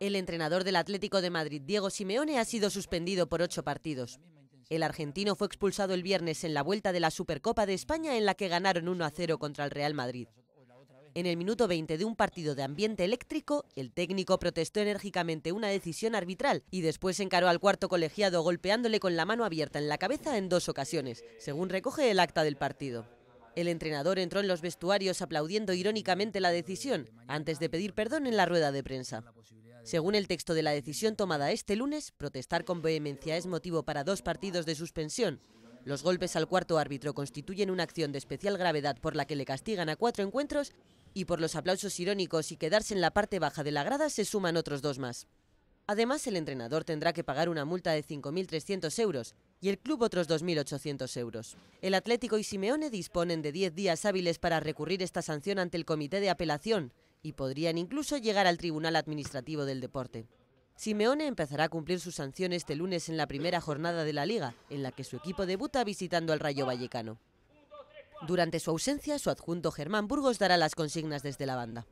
El entrenador del Atlético de Madrid, Diego Simeone, ha sido suspendido por ocho partidos. El argentino fue expulsado el viernes en la vuelta de la Supercopa de España en la que ganaron 1 a 0 contra el Real Madrid. En el minuto 20 de un partido de ambiente eléctrico, el técnico protestó enérgicamente una decisión arbitral y después encaró al cuarto colegiado golpeándole con la mano abierta en la cabeza en dos ocasiones, según recoge el acta del partido. El entrenador entró en los vestuarios aplaudiendo irónicamente la decisión, antes de pedir perdón en la rueda de prensa. Según el texto de la decisión tomada este lunes, protestar con vehemencia es motivo para dos partidos de suspensión. Los golpes al cuarto árbitro constituyen una acción de especial gravedad por la que le castigan a cuatro encuentros y por los aplausos irónicos y quedarse en la parte baja de la grada se suman otros dos más. Además, el entrenador tendrá que pagar una multa de 5.300 euros y el club otros 2.800 euros. El Atlético y Simeone disponen de 10 días hábiles para recurrir esta sanción ante el Comité de Apelación, y podrían incluso llegar al Tribunal Administrativo del Deporte. Simeone empezará a cumplir su sanción este lunes en la primera jornada de la Liga, en la que su equipo debuta visitando al Rayo Vallecano. Durante su ausencia, su adjunto Germán Burgos dará las consignas desde la banda.